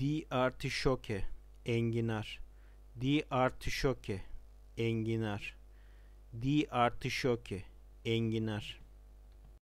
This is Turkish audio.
di artişoke enginar di artişoke enginar di artişoke enginar